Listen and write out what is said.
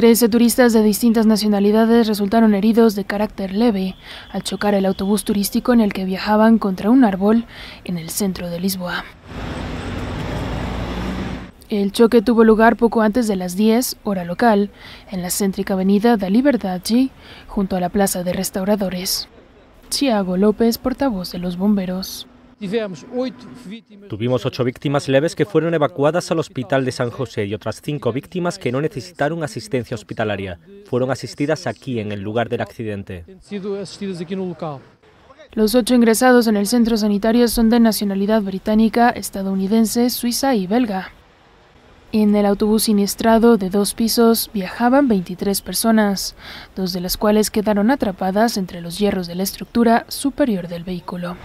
Trece turistas de distintas nacionalidades resultaron heridos de carácter leve al chocar el autobús turístico en el que viajaban contra un árbol en el centro de Lisboa. El choque tuvo lugar poco antes de las 10, hora local, en la céntrica avenida da Liberdade, junto a la plaza de restauradores. Thiago López, portavoz de los bomberos. Tuvimos ocho víctimas leves que fueron evacuadas al hospital de San José y otras cinco víctimas que no necesitaron asistencia hospitalaria. Fueron asistidas aquí, en el lugar del accidente. Los ocho ingresados en el centro sanitario son de nacionalidad británica, estadounidense, suiza y belga. En el autobús siniestrado de dos pisos viajaban 23 personas, dos de las cuales quedaron atrapadas entre los hierros de la estructura superior del vehículo.